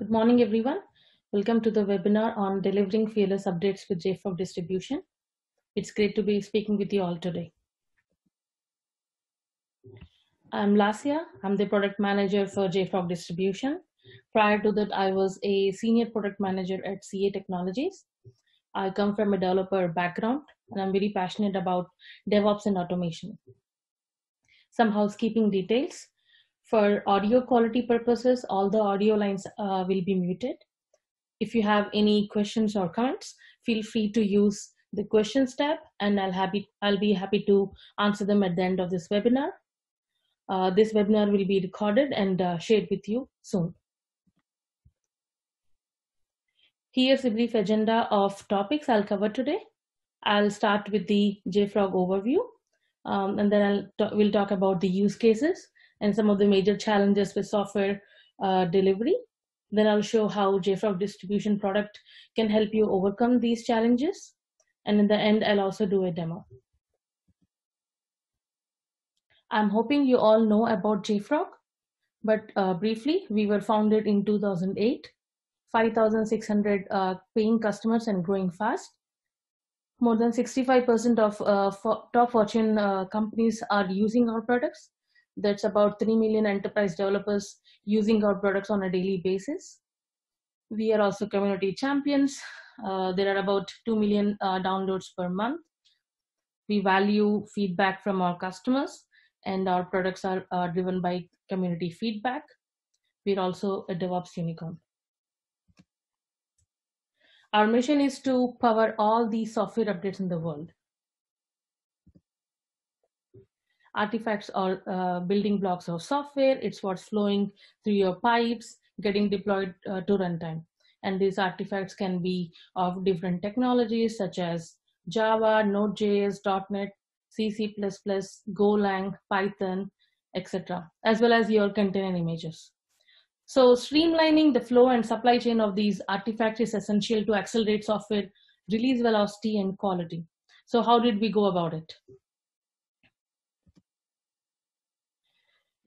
Good morning, everyone. Welcome to the webinar on delivering fearless updates with JFrog distribution. It's great to be speaking with you all today. I'm Lasia. I'm the product manager for JFrog distribution. Prior to that, I was a senior product manager at CA Technologies. I come from a developer background, and I'm very passionate about DevOps and automation. Some housekeeping details. For audio quality purposes, all the audio lines uh, will be muted. If you have any questions or comments, feel free to use the questions tab and I'll, happy, I'll be happy to answer them at the end of this webinar. Uh, this webinar will be recorded and uh, shared with you soon. Here's a brief agenda of topics I'll cover today. I'll start with the JFrog overview, um, and then I'll we'll talk about the use cases, and some of the major challenges with software uh, delivery. Then I'll show how JFrog distribution product can help you overcome these challenges. And in the end, I'll also do a demo. I'm hoping you all know about JFrog, but uh, briefly, we were founded in 2008, 5,600 uh, paying customers and growing fast. More than 65% of uh, top Fortune uh, companies are using our products. That's about 3 million enterprise developers using our products on a daily basis. We are also community champions. Uh, there are about 2 million uh, downloads per month. We value feedback from our customers and our products are, are uh, driven by community feedback. We're also a DevOps unicorn. Our mission is to power all the software updates in the world. Artifacts are uh, building blocks of software. It's what's flowing through your pipes, getting deployed uh, to runtime. And these artifacts can be of different technologies such as Java, Node.js, .NET, C, C++, Golang, Python, etc., as well as your container images. So streamlining the flow and supply chain of these artifacts is essential to accelerate software release velocity and quality. So how did we go about it?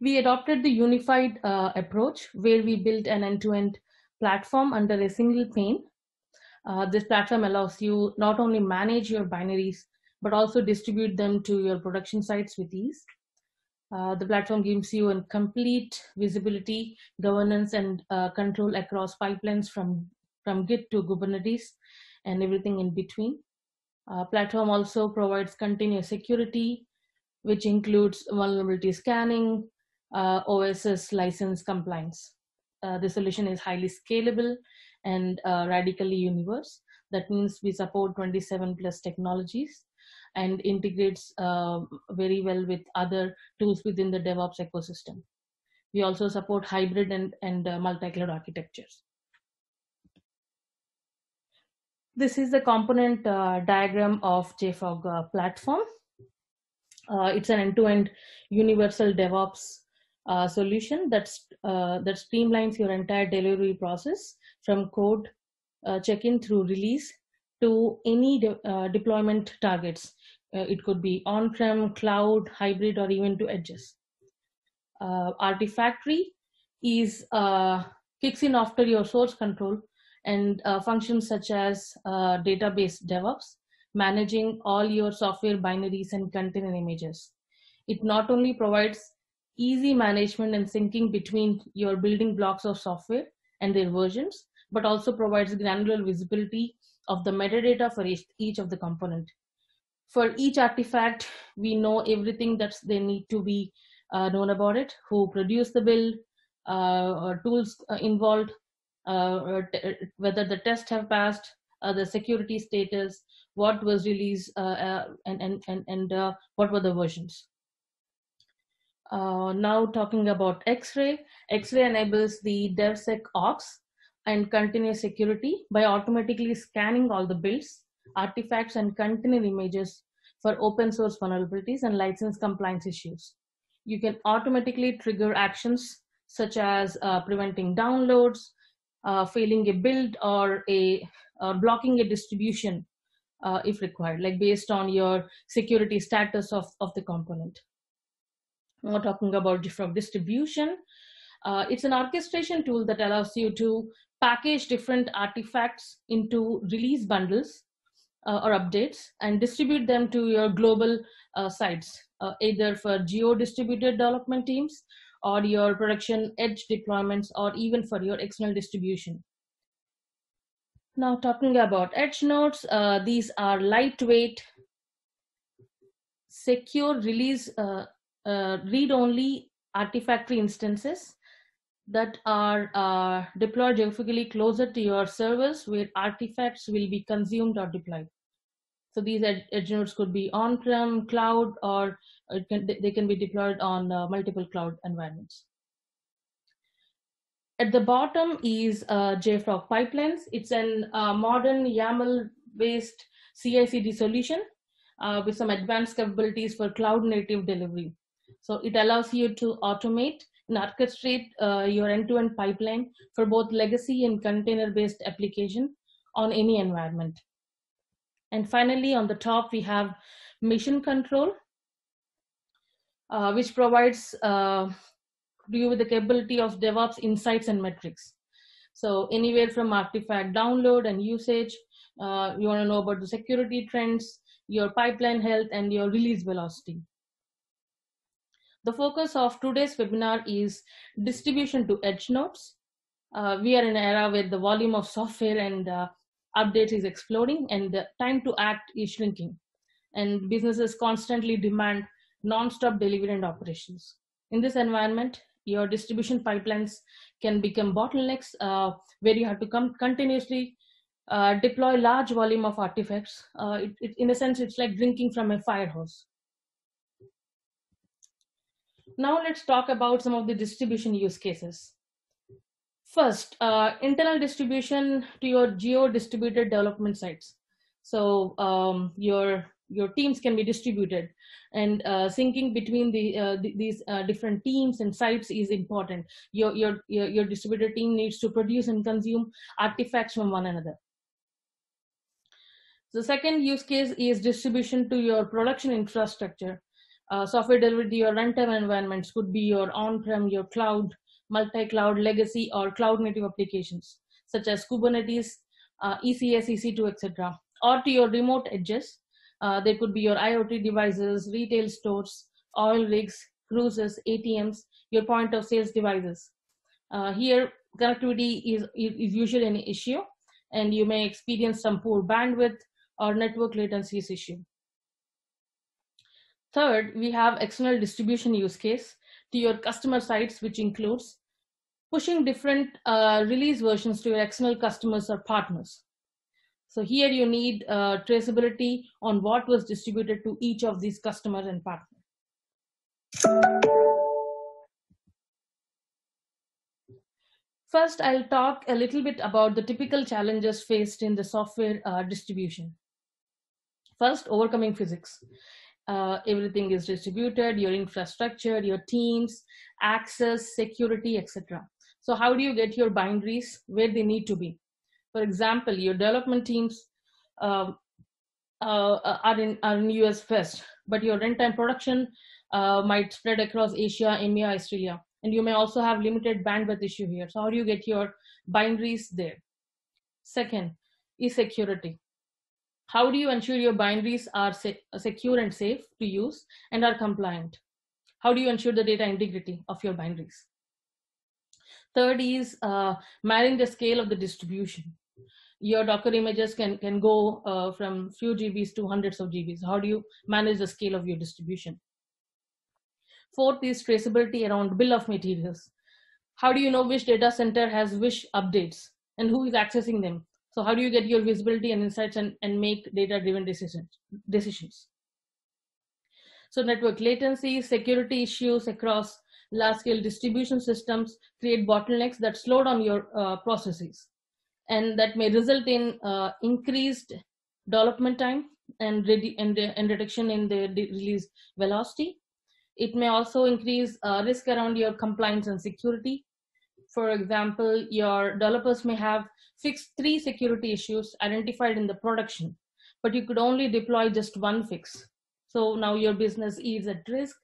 we adopted the unified uh, approach where we built an end-to-end platform under a single pane. Uh, this platform allows you not only manage your binaries, but also distribute them to your production sites with ease. Uh, the platform gives you a complete visibility, governance, and uh, control across pipelines from, from Git to Kubernetes and everything in between. Uh, platform also provides continuous security, which includes vulnerability scanning, uh, OSS license compliance. Uh, the solution is highly scalable and uh, radically universe. That means we support 27 plus technologies and integrates uh, very well with other tools within the DevOps ecosystem. We also support hybrid and, and uh, multi-cloud architectures. This is the component uh, diagram of JFrog platform. Uh, it's an end-to-end -end universal DevOps uh, solution that's, uh, that streamlines your entire delivery process from code uh, check-in through release to any de uh, deployment targets. Uh, it could be on-prem, cloud, hybrid, or even to edges. Uh, Artifactory is kicks in after your source control and functions such as database DevOps, managing all your software binaries and container images. It not only provides easy management and syncing between your building blocks of software and their versions, but also provides granular visibility of the metadata for each, each of the component. For each artifact, we know everything that they need to be uh, known about it, who produced the build, uh, tools uh, involved, uh, uh, whether the tests have passed, uh, the security status, what was released, and, and, and, and what were the versions. Uh, now talking about X-ray. X-ray enables the DevSecOps and continuous security by automatically scanning all the builds, artifacts, and container images for open source vulnerabilities and license compliance issues. You can automatically trigger actions such as uh, preventing downloads, uh, failing a build, or a blocking a distribution uh, if required, like based on your security status of, of the component. We're talking about different distribution. Uh, it's an orchestration tool that allows you to package different artifacts into release bundles uh, or updates and distribute them to your global uh, sites, uh, either for geo-distributed development teams or your production edge deployments or even for your external distribution. Now talking about edge nodes, uh, these are lightweight, secure release uh, uh, read-only artifactory instances that are uh, deployed geographically closer to your servers where artifacts will be consumed or deployed. So these edge, nodes could be on-prem, cloud, or can, they can be deployed on uh, multiple cloud environments. At the bottom is uh, JFrog Pipelines. It's a uh, modern YAML-based CI/CD solution uh, with some advanced capabilities for cloud-native delivery. So it allows you to automate and orchestrate uh, your end-to-end -end pipeline for both legacy and container-based application on any environment. And finally, on the top, we have mission control, uh, which provides uh, you with the capability of DevOps insights and metrics. So anywhere from artifact download and usage, uh, you want to know about the security trends, your pipeline health, and your release velocity. The focus of today's webinar is distribution to edge nodes. Uh, we are in an era where the volume of software and uh, updates is exploding and the time to act is shrinking. And businesses constantly demand non-stop delivery and operations. In this environment, your distribution pipelines can become bottlenecks uh, where you have to come continuously uh, deploy large volume of artifacts. Uh, it, it, in a sense, it's like drinking from a fire hose. Now let's talk about some of the distribution use cases. First, uh, internal distribution to your geo-distributed development sites. So um, your your teams can be distributed and uh, syncing between the, uh, these uh, different teams and sites is important. Your, your, your, your distributed team needs to produce and consume artifacts from one another. The second use case is distribution to your production infrastructure uh, software delivery, your runtime environments could be your on-prem, your cloud, multi-cloud legacy or cloud native applications such as Kubernetes, uh, ECS, EC2, etc. Or to your remote edges, uh, they could be your IoT devices, retail stores, oil rigs, cruises, ATMs, your point of sales devices. Uh, here, connectivity is, is usually an issue and you may experience some poor bandwidth or network latencies issue. Third, we have external distribution use case to your customer sites, which includes pushing different uh, release versions to your external customers or partners. So here you need uh, traceability on what was distributed to each of these customers and partners. First, I'll talk a little bit about the typical challenges faced in the software uh, distribution. First, overcoming physics uh, everything is distributed, your infrastructure, your teams, access, security, etc. So how do you get your boundaries where they need to be? For example, your development teams um, uh, uh, are, in, are in US first, but your runtime production uh, might spread across Asia, EMEA, Australia. And you may also have limited bandwidth issue here. So how do you get your boundaries there? Second is security. How do you ensure your binaries are se secure and safe to use and are compliant? How do you ensure the data integrity of your binaries? Third is uh, marrying the scale of the distribution. Your Docker images can, can go uh, from few GBs to hundreds of GBs. How do you manage the scale of your distribution? Fourth is traceability around bill of materials. How do you know which data center has which updates and who is accessing them? so how do you get your visibility and insights and, and make data driven decisions decisions so network latency security issues across large scale distribution systems create bottlenecks that slow down your uh, processes and that may result in uh, increased development time and, and, uh, and reduction in the release velocity it may also increase uh, risk around your compliance and security for example, your developers may have fixed three security issues identified in the production, but you could only deploy just one fix. So now your business is at risk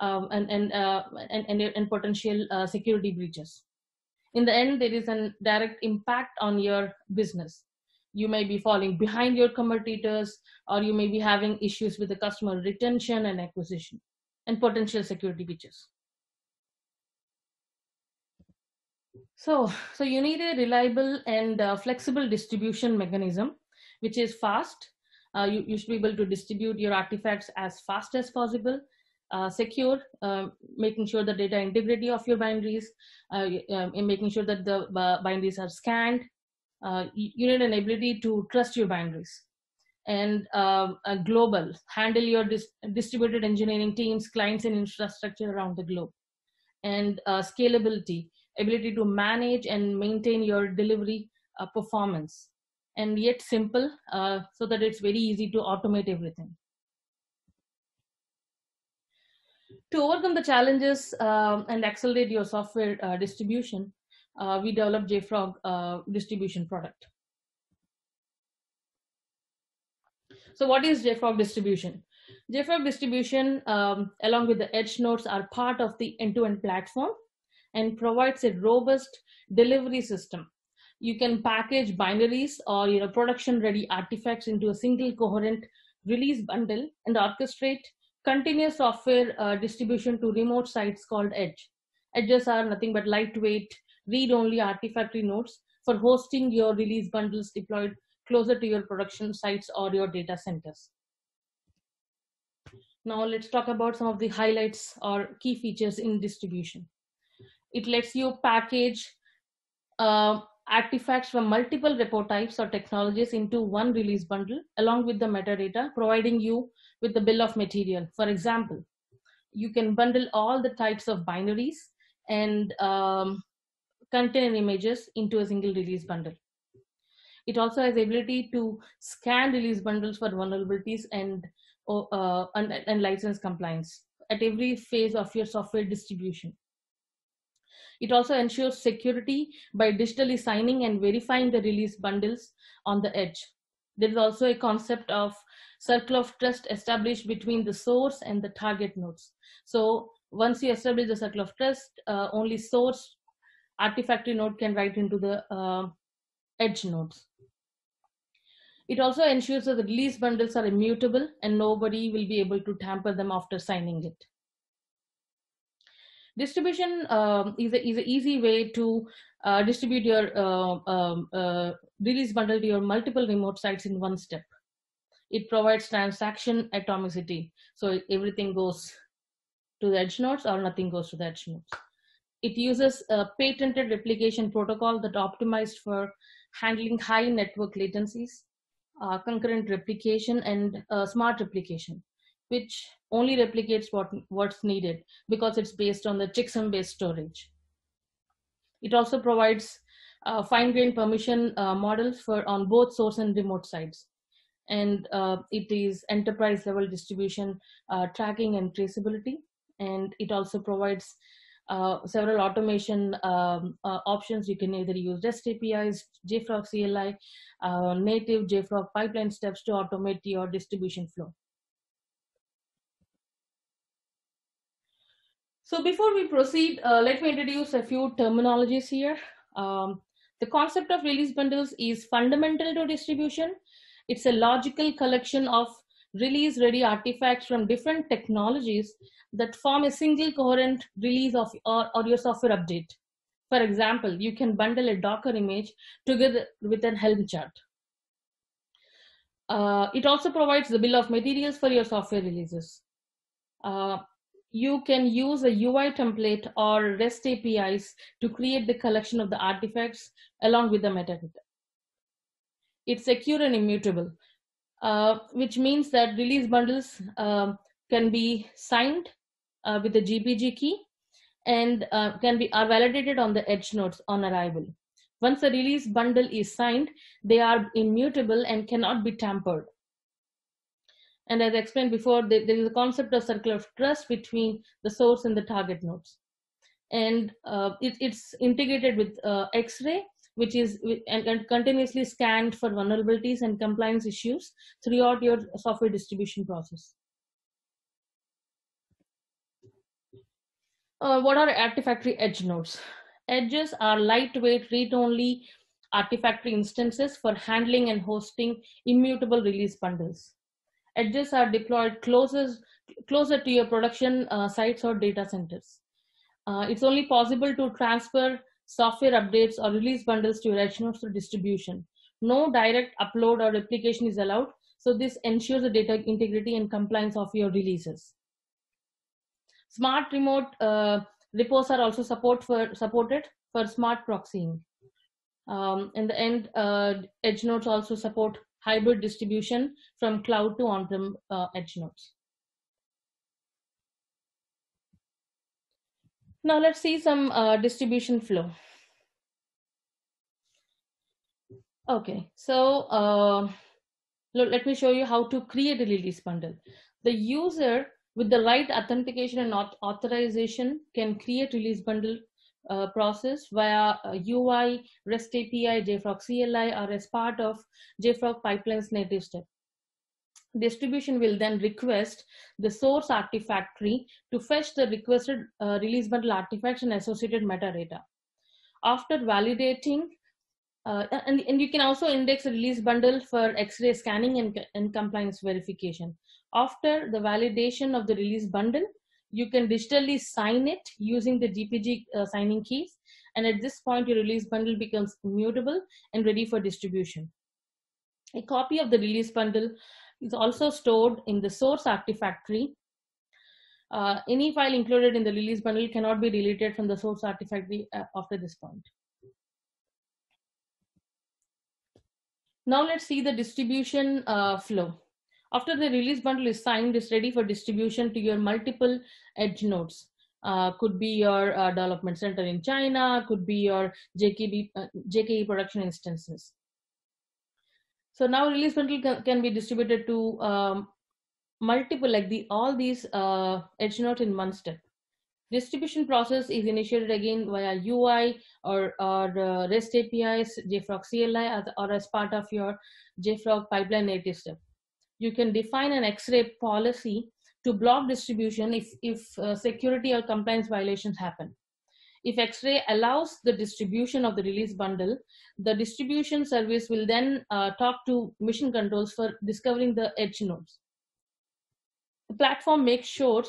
um, and, and, uh, and, and, and, potential uh, security breaches. In the end, there is a direct impact on your business. You may be falling behind your competitors, or you may be having issues with the customer retention and acquisition and potential security breaches. So, so you need a reliable and uh, flexible distribution mechanism, which is fast. Uh, you, you should be able to distribute your artifacts as fast as possible, uh, secure, uh, making sure the data integrity of your binaries, and uh, um, making sure that the uh, binaries are scanned. You, you need an ability to trust your binaries and um, global, handle your dis distributed engineering teams, clients and infrastructure around the globe and scalability ability to manage and maintain your delivery uh, performance and yet simple uh, so that it's very easy to automate everything. To overcome the challenges um, and accelerate your software uh, distribution, uh, we developed JFrog uh, distribution product. So what is JFrog distribution? JFrog distribution um, along with the edge nodes are part of the end-to-end -end platform and provides a robust delivery system. You can package binaries or you know, production ready artifacts into a single coherent release bundle and orchestrate continuous software uh, distribution to remote sites called edge. Edges are nothing but lightweight, read-only artifactory nodes for hosting your release bundles deployed closer to your production sites or your data centers. Now let's talk about some of the highlights or key features in distribution. It lets you package uh, artifacts from multiple repo types or technologies into one release bundle along with the metadata, providing you with the bill of material. For example, you can bundle all the types of binaries and um, images into a single release bundle. It also has the ability to scan release bundles for vulnerabilities and, uh, and, and license compliance at every phase of your software distribution. It also ensures security by digitally signing and verifying the release bundles on the edge. There is also a concept of circle of trust established between the source and the target nodes. So once you establish the circle of trust, uh, only source artifactory node can write into the uh, edge nodes. It also ensures that the release bundles are immutable and nobody will be able to tamper them after signing it distribution um, is, a, is an easy way to uh, distribute your uh, um, uh, release bundle to your multiple remote sites in one step. It provides transaction atomicity. So everything goes to the edge nodes or nothing goes to the edge nodes. It uses a patented replication protocol that optimized for handling high network latencies, uh, concurrent replication and uh, smart replication which only replicates what, what's needed because it's based on the checksum-based storage. It also provides uh, fine-grained permission uh, models for on both source and remote sites. And uh, it is enterprise-level distribution uh, tracking and traceability. And it also provides uh, several automation um, uh, options. You can either use REST APIs, JFrog CLI, native JFrog pipeline steps to automate your distribution flow. So before we proceed, uh, let me introduce a few terminologies here. Um, the concept of release bundles is fundamental to distribution. It's a logical collection of release ready artifacts from different technologies that form a single coherent release of or, or your software update. For example, you can bundle a Docker image together with an Helm chart. Uh, it also provides the bill of materials for your software releases. Uh, you can use a UI template or REST APIs to create the collection of the artifacts along with the metadata. It's secure and immutable, uh, which means that release bundles uh, can be signed uh, with the GPG key and uh, can be are validated on the edge nodes on arrival. Once a release bundle is signed, they are immutable and cannot be tampered. And as I explained before, there is a concept of circle of trust between the source and the target nodes. And uh, it, it's integrated with uh, X-ray, which is and, and, continuously scanned for vulnerabilities and compliance issues throughout your software distribution process. Uh, what are Artifactory edge nodes? Edges are lightweight, read-only Artifactory instances for handling and hosting immutable release bundles edges are deployed closest, closer to your production uh, sites or data centers. Uh, it's only possible to transfer software updates or release bundles to your edge nodes through distribution. No direct upload or replication is allowed, so this ensures the data integrity and compliance of your releases. Smart remote uh, repos are also support for, supported for smart proxying. Um, in the end, uh, edge nodes also support hybrid distribution from cloud to on-prem uh, edge nodes. Now let's see some uh, distribution flow. Okay, so uh, let me show you how to create a release bundle. The user with the right authentication and authorization can create release bundle uh, process via UI, uh, REST API, JFrog CLI are as part of JFrog pipeline's native step. Distribution will then request the source artifactry to fetch the requested uh, release bundle artifacts and associated metadata. After validating, uh, and, and you can also index a release bundle for X-ray scanning and, and compliance verification. After the validation of the release bundle, you can digitally sign it using the DPG uh, signing keys. And at this point, your release bundle becomes mutable and ready for distribution. A copy of the release bundle is also stored in the source Artifactory. Uh, any file included in the release bundle cannot be deleted from the source Artifactory uh, after this point. Now let's see the distribution uh, flow. After the release bundle is signed, it's ready for distribution to your multiple edge nodes. Uh, could be your uh, development center in China, could be your JKB, uh, JKE production instances. So now release bundle can, can be distributed to um, multiple, like the all these uh, edge nodes in one step. Distribution process is initiated again via UI or, or uh, REST APIs, JFrog CLI, or, or as part of your JFrog pipeline native step you can define an X-ray policy to block distribution if, if uh, security or compliance violations happen. If X-ray allows the distribution of the release bundle, the distribution service will then uh, talk to mission controls for discovering the edge nodes. The platform makes sure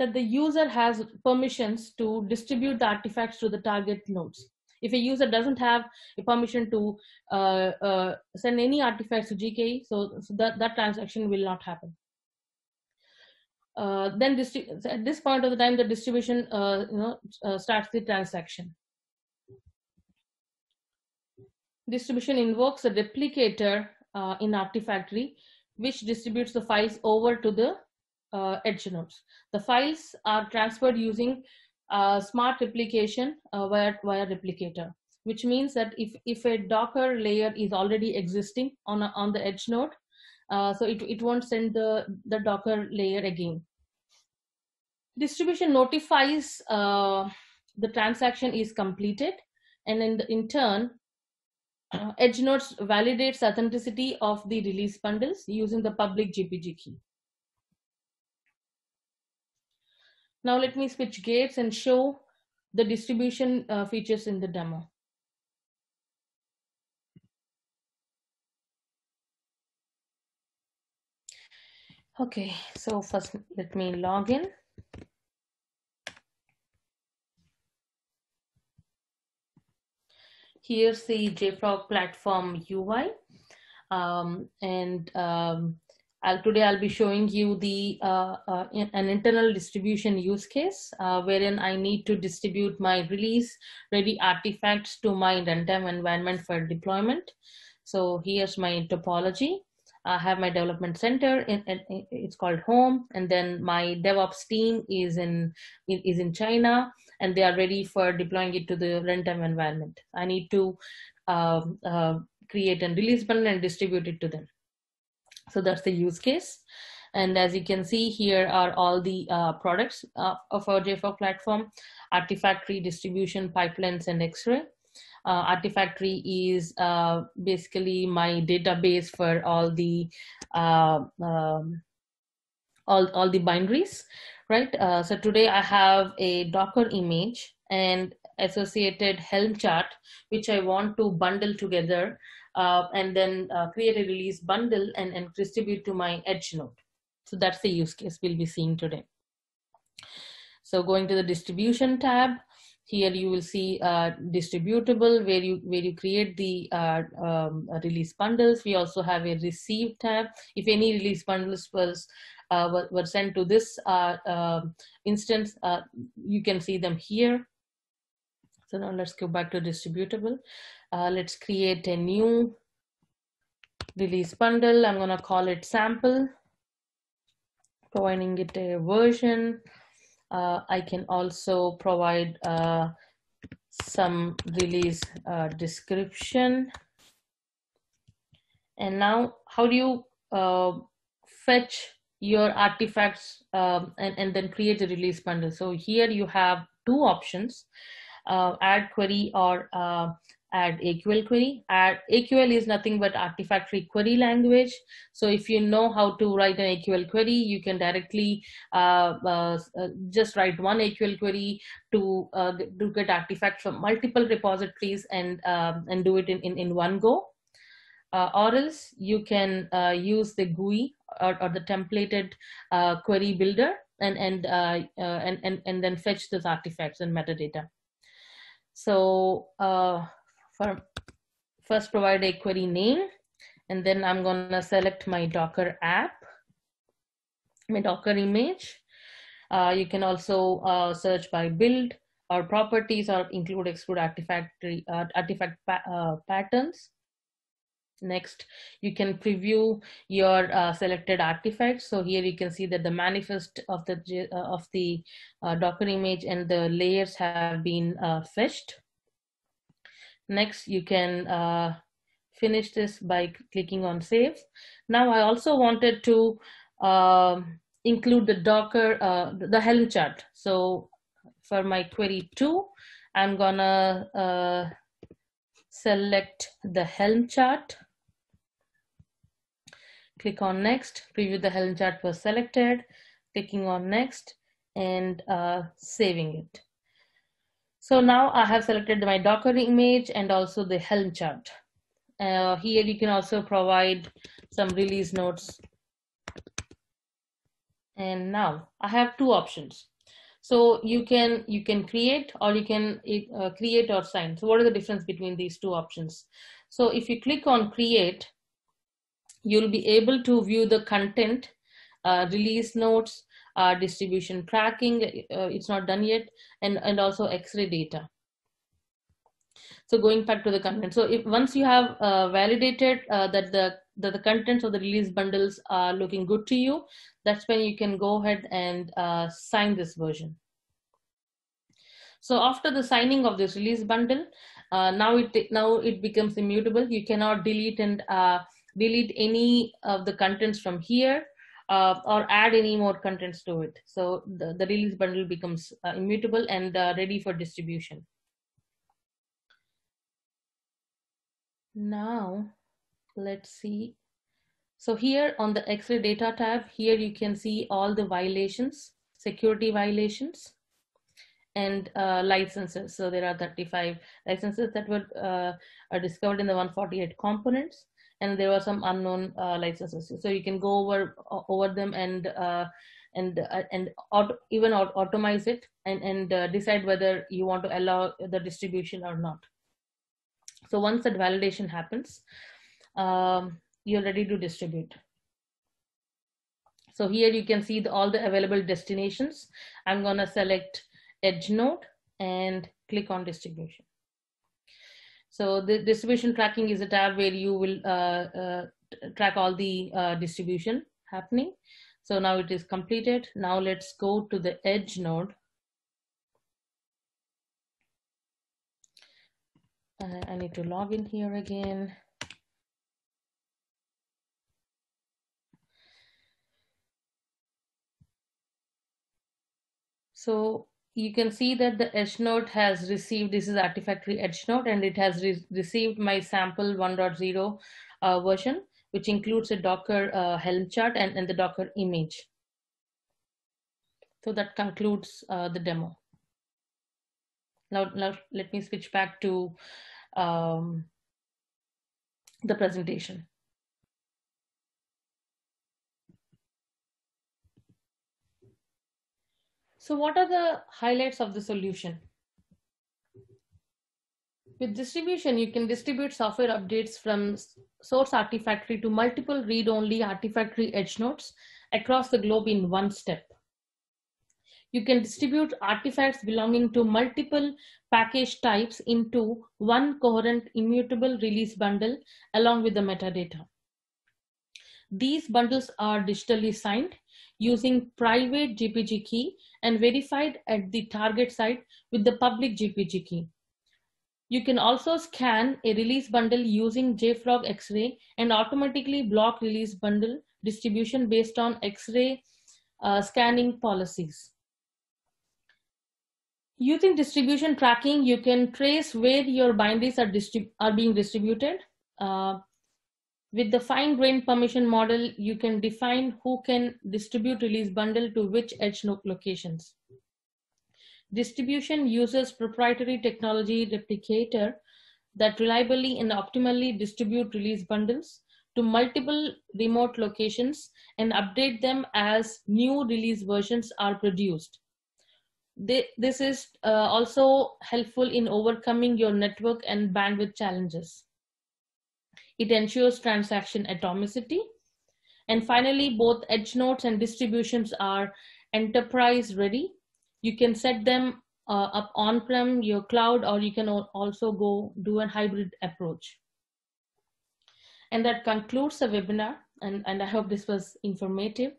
that the user has permissions to distribute the artifacts to the target nodes. If a user doesn't have a permission to uh, uh, send any artifacts to GKE, so, so, that, that transaction will not happen. Uh, then at this point of the time, the distribution uh, you know, uh, starts the transaction. Distribution invokes a replicator uh, in Artifactory, which distributes the files over to the edge nodes. The files are transferred using uh, smart replication uh, via, via replicator, which means that if, if a Docker layer is already existing on, a, on the edge node, uh, so it, it won't send the, the Docker layer again. Distribution notifies uh, the transaction is completed and in, the, in turn, uh, edge nodes validates authenticity of the release bundles using the public GPG key. Now let me switch gears and show the distribution uh, features in the demo. Okay, so first let me log in. Here's the JFrog platform UI. Um, and um, I'll, today I'll be showing you the uh, uh, in, an internal distribution use case uh, wherein I need to distribute my release ready artifacts to my runtime environment for deployment. So here's my topology. I have my development center, in, in, it's called home, and then my DevOps team is in, is in China, and they are ready for deploying it to the runtime environment. I need to uh, uh, create a release button and distribute it to them. So that's the use case. And as you can see, here are all the uh, products uh, of our JFrog platform, Artifactory, Distribution, Pipelines, and X-Ray. Uh, Artifactory is uh, basically my database for all the uh, um, all, all the binaries, right? Uh, so today I have a Docker image and associated Helm chart, which I want to bundle together uh, and then uh, create a release bundle and, and distribute to my edge node. So that's the use case we'll be seeing today. So going to the distribution tab, here you will see uh, distributable where you where you create the uh, um, release bundles. We also have a receive tab. If any release bundles was uh, were, were, sent to this uh, um, instance, uh, you can see them here. So now let's go back to distributable. Uh, let's create a new release bundle. I'm gonna call it sample, providing it a version. Uh, I can also provide uh, some release uh, description. And now how do you uh, fetch your artifacts um, and, and then create a release bundle. So here you have two options, uh, add query or uh, add AQL query. Add, AQL is nothing but artifactory query language. So if you know how to write an AQL query, you can directly uh, uh, uh just write one AQL query to, uh, to get artifacts from multiple repositories and, um, and do it in, in, in one go. Uh, or else you can uh, use the GUI or, or the templated query builder and and, and and and then fetch those artifacts and metadata. So uh, for first provide a query name and then I'm gonna select my Docker app, my Docker image. Uh, you can also uh, search by build or properties or include exclude artifact, uh, artifact pa uh, patterns. Next, you can preview your uh, selected artifacts. So here you can see that the manifest of the, uh, of the Docker image and the layers have been fetched. Next, you can uh, finish this by clicking on save. Now I also wanted to uh, include the Docker, uh, the Helm chart. So for my query two, I'm gonna uh, select the Helm chart. Click on next, preview the Helm chart was selected, clicking on next and uh, saving it. So now I have selected my Docker image and also the Helm chart. Uh, here you can also provide some release notes. And now I have two options. So you can you can create or you can uh, create or sign. So what is the difference between these two options? So if you click on create, you'll be able to view the content, uh, release notes, uh, distribution tracking, uh, it's not done yet, and, and also X-ray data. So going back to the content. So if once you have uh, validated uh, that the that the contents of the release bundles are looking good to you, that's when you can go ahead and uh, sign this version. So after the signing of this release bundle, uh, now it now it becomes immutable. You cannot delete and uh, delete any of the contents from here uh, or add any more contents to it. So the, the release bundle becomes uh, immutable and uh, ready for distribution. Now, let's see. So here on the X-ray data tab, here you can see all the violations, security violations, and uh, licenses. So there are 35 licenses that were uh, are discovered in the 148 components and there were some unknown uh, licenses. So you can go over over them and uh, and uh, and auto, even automate it and and uh, decide whether you want to allow the distribution or not. So once that validation happens, um, you're ready to distribute. So here you can see the, all the available destinations. I'm gonna select edge node and click on distribution. So the distribution tracking is a tab where you will uh, uh, track all the uh, distribution happening. So now it is completed. Now let's go to the edge node. Uh, I need to log in here again. So you can see that the edge node has received, this is Artifactory edge node, and it has re received my sample 1.0 uh, version, which includes a Docker uh, Helm chart and, and the Docker image. So that concludes uh, the demo. Now, now let me switch back to um, the presentation. So what are the highlights of the solution? With distribution, you can distribute software updates from source Artifactory to multiple read-only Artifactory edge nodes across the globe in one step. You can distribute artifacts belonging to multiple package types into one coherent immutable release bundle along with the metadata. These bundles are digitally signed using private GPG key and verified at the target site with the public GPG key. You can also scan a release bundle using JFrog X-ray and automatically block release bundle distribution based on X-ray uh, scanning policies. Using distribution tracking, you can trace where your binaries are, are being distributed. Uh, with the fine grained permission model, you can define who can distribute release bundle to which edge node locations. Distribution uses proprietary technology replicator that reliably and optimally distribute release bundles to multiple remote locations and update them as new release versions are produced. This is uh, also helpful in overcoming your network and bandwidth challenges. It ensures transaction atomicity. And finally, both edge nodes and distributions are enterprise ready. You can set them uh, up on-prem, your cloud, or you can also go do a hybrid approach. And that concludes the webinar, and, and I hope this was informative.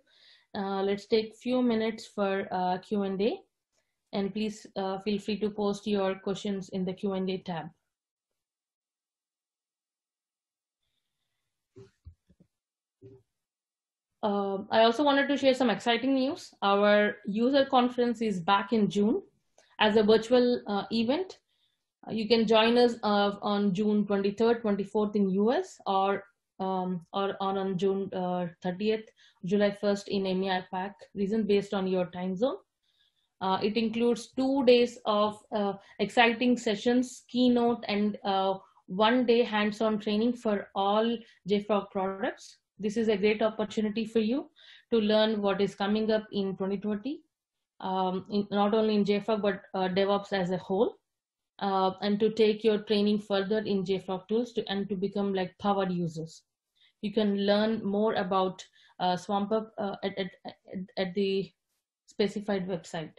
Uh, let's take few minutes for uh, Q&A, and please uh, feel free to post your questions in the Q&A tab. Um, I also wanted to share some exciting news. Our user conference is back in June as a virtual uh, event. Uh, you can join us uh, on June 23rd, 24th in US or um, or on, on June 30th, uh, July 1st in EMEA Reason region based on your time zone. Uh, it includes two days of exciting sessions, keynote, and one day hands-on training for all JFrog products. This is a great opportunity for you to learn what is coming up in 2020, um, in, not only in JFrog, but uh, DevOps as a whole, uh, and to take your training further in JFrog tools to, and to become like powered users. You can learn more about uh, SwampUp uh, at, at, at the specified website.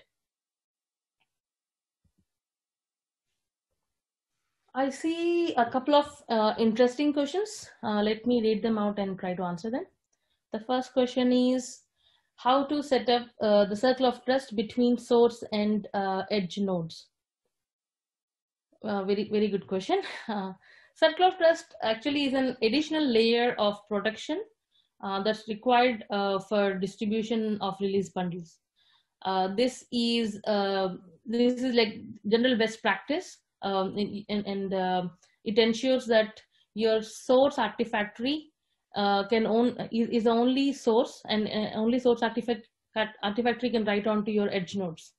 I see a couple of uh, interesting questions. Uh, let me read them out and try to answer them. The first question is how to set up uh, the circle of trust between source and uh, edge nodes. Uh, very, very good question. Uh, circle of trust actually is an additional layer of protection that's required for distribution of release bundles. this is this is like general best practice um, and, and um, uh, it ensures that your source artifactory uh, can own is, is, the only source and uh, only source artifact artifactory can write onto your edge nodes.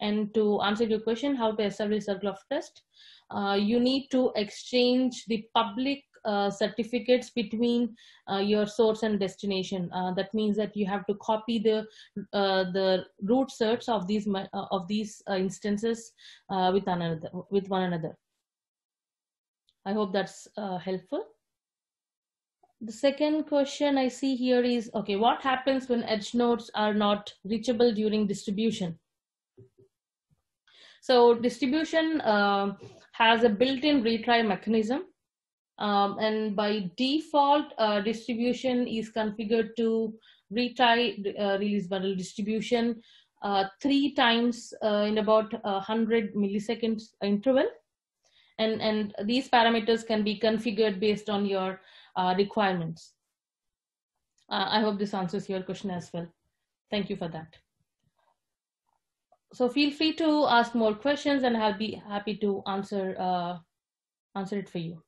And to answer your question, how to establish circle of trust, uh, you need to exchange the public uh, certificates between uh, your source and destination. Uh, that means that you have to copy the uh, the root certs of these uh, of these instances with another with one another. I hope that's helpful. The second question I see here is, okay, what happens when edge nodes are not reachable during distribution? So distribution has a built-in retry mechanism um, and by default, uh, distribution is configured to retry uh, release bundle distribution uh, three times uh, in about 100 uh, milliseconds interval. And, and these parameters can be configured based on your uh, requirements. I hope this answers your question as well. Thank you for that. So feel free to ask more questions and I'll be happy to answer, answer it for you.